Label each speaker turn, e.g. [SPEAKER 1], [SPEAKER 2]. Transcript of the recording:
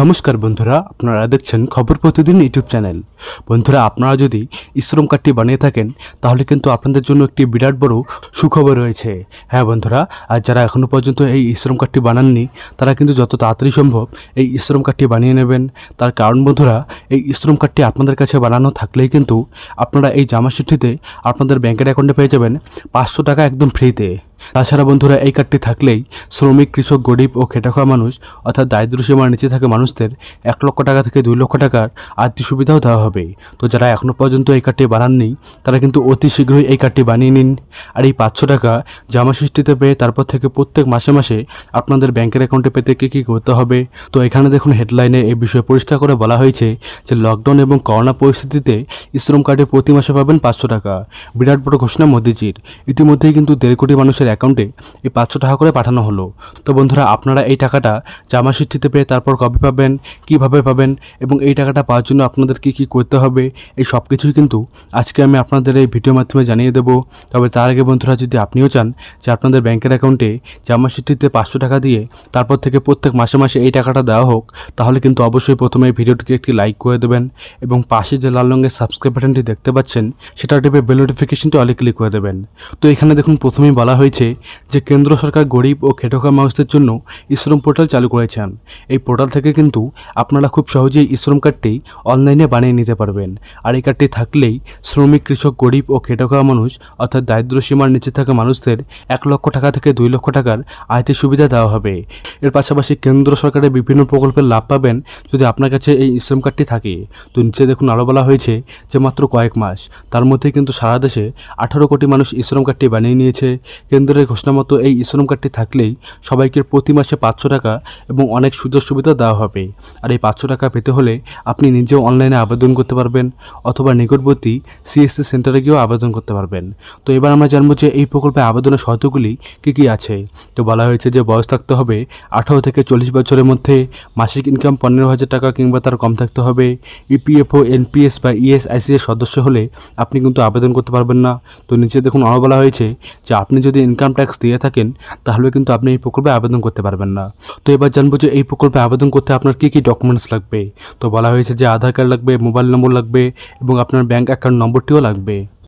[SPEAKER 1] নমস্কার বন্ধুরা আপনারা দেখছেন খবর প্রতিদিন ইউটিউব চ্যানেল বন্ধুরা আপনারা যদি ইশ্রম কার্ডটি বানিয়ে থাকেন তাহলে কিন্তু আপনাদের জন্য একটি বিরাট বড় সুখবর রয়েছে হ্যাঁ বন্ধুরা আর যারা এখনও পর্যন্ত এই ইশ্রম কার্ডটি বানাননি তারা কিন্তু যত তাড়াতাড়ি সম্ভব এই ইশ্রম কার্ডটি বানিয়ে নেবেন তার কারণ বন্ধুরা এই ইশ্রম কার্ডটি আপনাদের কাছে বানানো থাকলেই কিন্তু আপনারা এই জামা চিঠিতে আপনাদের ব্যাংকের অ্যাকাউন্টে পেয়ে যাবেন পাঁচশো টাকা একদম ফ্রিতে তাছাড়া বন্ধুরা এই কার্ডটি থাকলেই শ্রমিক কৃষক গরিব ও খাওয়া মানুষ অর্থাৎ দারিদ্র সীমার নিচে থাকা মানুষদের এক লক্ষ টাকা থেকে দুই লক্ষ টাকার আর্থিক সুবিধাও দেওয়া হবে তো যারা এখনও পর্যন্ত এই কার্ডটি বানাননি তারা কিন্তু অতি শীঘ্রই এই কার্ডটি বানিয়ে নিন আর এই পাঁচশো টাকা জামা সৃষ্টিতে পেয়ে তারপর থেকে প্রত্যেক মাসে মাসে আপনাদের ব্যাংকের অ্যাকাউন্টে পেতে কী কী করতে হবে তো এখানে দেখুন হেডলাইনে এই বিষয়ে পরিষ্কার করে বলা হয়েছে যে লকডাউন এবং করোনা পরিস্থিতিতে শ্রম কার্ডে প্রতি মাসে পাবেন পাঁচশো টাকা বিরাট বড় ঘোষণা মোদিজির ইতিমধ্যেই কিন্তু দেড় কোটি মানুষের অ্যাকাউন্টে এই পাঁচশো টাকা করে পাঠানো হলো তো বন্ধুরা আপনারা এই টাকাটা জামা ষষ্ঠীতে পেয়ে তারপর কবে পাবেন কিভাবে পাবেন এবং এই টাকাটা পাওয়ার জন্য আপনাদের কি কি করতে হবে এই সব কিছুই কিন্তু আজকে আমি আপনাদের এই ভিডিও মাধ্যমে জানিয়ে দেবো তবে তার আগে বন্ধুরা যদি আপনিও চান যে আপনাদের ব্যাংকের অ্যাকাউন্টে জামা ষষ্ঠীতে পাঁচশো টাকা দিয়ে তারপর থেকে প্রত্যেক মাসে মাসে এই টাকাটা দেওয়া হোক তাহলে কিন্তু অবশ্যই প্রথমে এই ভিডিওটিকে একটি লাইক করে দেবেন এবং পাশে যে লাল রঙের সাবস্ক্রাইব বাটনটি দেখতে পাচ্ছেন সেটা টিপে বেল নোটিফিকেশনটি অলে ক্লিক করে দেবেন তো এখানে দেখুন প্রথমেই বলা হয়েছে হচ্ছে যে কেন্দ্র সরকার গরিব ও খেটখা মানুষদের জন্য ইশ্রম পোর্টাল চালু করেছেন এই পোর্টাল থেকে কিন্তু আপনারা খুব সহজেই ইশ্রম কার্ডটি অনলাইনে বানিয়ে নিতে পারবেন আর এই কার্ডটি থাকলেই শ্রমিক কৃষক গরিব ও খেটখা মানুষ অর্থাৎ দারিদ্র সীমার নিচে থাকা মানুষদের এক লক্ষ টাকা থেকে দুই লক্ষ টাকার আয়তের সুবিধা দেওয়া হবে এর পাশাপাশি কেন্দ্র সরকারের বিভিন্ন প্রকল্পের লাভ পাবেন যদি আপনার কাছে এই ইশ্রম কার্ডটি থাকে তো নিচে দেখুন আরও বলা হয়েছে যে মাত্র কয়েক মাস তার মধ্যে কিন্তু সারা দেশে আঠারো কোটি মানুষ ইশ্রম কার্ডটি বানিয়ে নিয়েছে কেন্দ্র ঘোষণা মতো এই শ্রম কার্ডটি থাকলেই সবাইকে প্রতি মাসে পাঁচশো টাকা এবং অনেক সুযোগ সুবিধা দেওয়া হবে আর এই পাঁচশো টাকা পেতে হলে আপনি নিজেও অনলাইনে আবেদন করতে পারবেন অথবা নিকটবর্তী সিএসসি সেন্টারে গিয়েও আবেদন করতে পারবেন তো এবার আমরা জানবো যে এই প্রকল্পে আবেদনের শর্তগুলি কী কী আছে তো বলা হয়েছে যে বয়স থাকতে হবে আঠারো থেকে চল্লিশ বছরের মধ্যে মাসিক ইনকাম পনেরো হাজার টাকা কিংবা তার কম থাকতে হবে ইপিএফও e এনপিএস বা ইএসআইসি e এর সদস্য হলে আপনি কিন্তু আবেদন করতে পারবেন না তো নিচে দেখুন আরও বলা হয়েছে যে আপনি যদি ইনকাম ইনকাম ট্যাক্স দিয়ে থাকেন তাহলে কিন্তু আপনি এই প্রকল্পে আবেদন করতে পারবেন না তো এবার জানবো যে এই প্রকল্পে আবেদন করতে আপনার কী কী ডকুমেন্টস লাগবে তো বলা হয়েছে যে আধার কার্ড লাগবে মোবাইল নম্বর লাগবে এবং আপনার ব্যাঙ্ক অ্যাকাউন্ট নম্বরটিও লাগবে